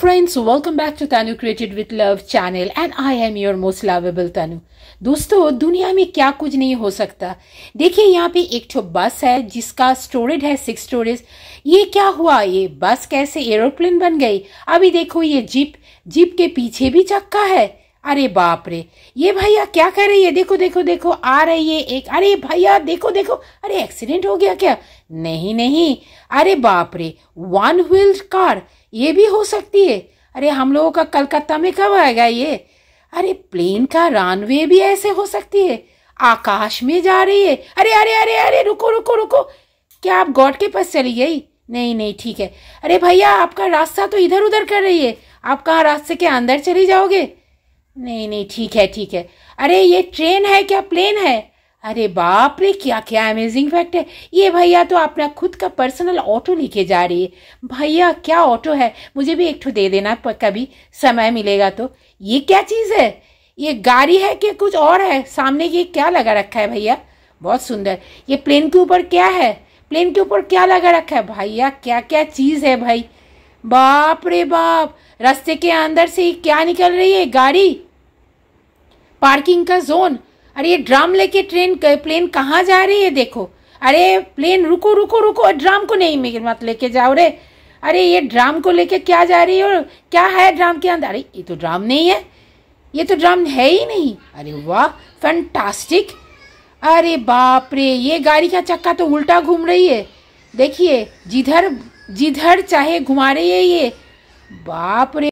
friends welcome back to Tanu created with love channel and I am your most lovable Tanu दोस्तों दुनिया में क्या कुछ नहीं हो सकता देखिए यहाँ पे एक छो बस है जिसका स्टोरेज है सिक्स स्टोरेज ये क्या हुआ ये बस कैसे एरोप्लेन बन गई अभी देखो ये जीप जीप के पीछे भी चक्का है अरे बाप रे ये भैया क्या कर रही है देखो देखो देखो आ रही है एक अरे भैया देखो देखो अरे एक्सीडेंट हो गया क्या नहीं नहीं अरे बाप रे वन व्हील कार ये भी हो सकती है अरे हम लोगों का कलकत्ता में कब आएगा ये अरे प्लेन का रनवे भी ऐसे हो सकती है आकाश में जा रही है अरे अरे अरे अरे रुको रुको रुको क्या आप गॉड के पास चली गई नहीं नहीं ठीक है अरे भैया आपका रास्ता तो इधर उधर कर रही है आप कहाँ रास्ते के अंदर चली जाओगे नहीं नहीं ठीक है ठीक है अरे ये ट्रेन है क्या प्लेन है अरे बाप रे क्या क्या अमेजिंग फैक्ट है ये भैया तो अपना खुद का पर्सनल ऑटो लेके जा रही है भैया क्या ऑटो है मुझे भी एक ठो दे देना पर कभी समय मिलेगा तो ये क्या चीज़ है ये गाड़ी है कि कुछ और है सामने ये क्या लगा रखा है भैया बहुत सुंदर ये प्लेन के ऊपर क्या है प्लेन के ऊपर क्या लगा रखा है भैया क्या क्या चीज़ है भाई बाप रे बाप रास्ते के अंदर से क्या निकल रही है गाड़ी पार्किंग का जोन अरे ये ड्राम लेके ट्रेन प्लेन कहाँ जा रही है देखो अरे प्लेन रुको रुको रुको ड्राम को नहीं मत लेके जाओ रे अरे ये ड्राम को लेके क्या जा रही है और क्या है ड्राम के अंदर अरे ये तो ड्राम नहीं है ये तो ड्राम है ही नहीं अरे वाह फैंटास्टिक अरे बाप रे ये गाड़ी का चक्का तो उल्टा घूम रही है देखिए जिधर जिधर चाहे घुमा रही है ये बाप रे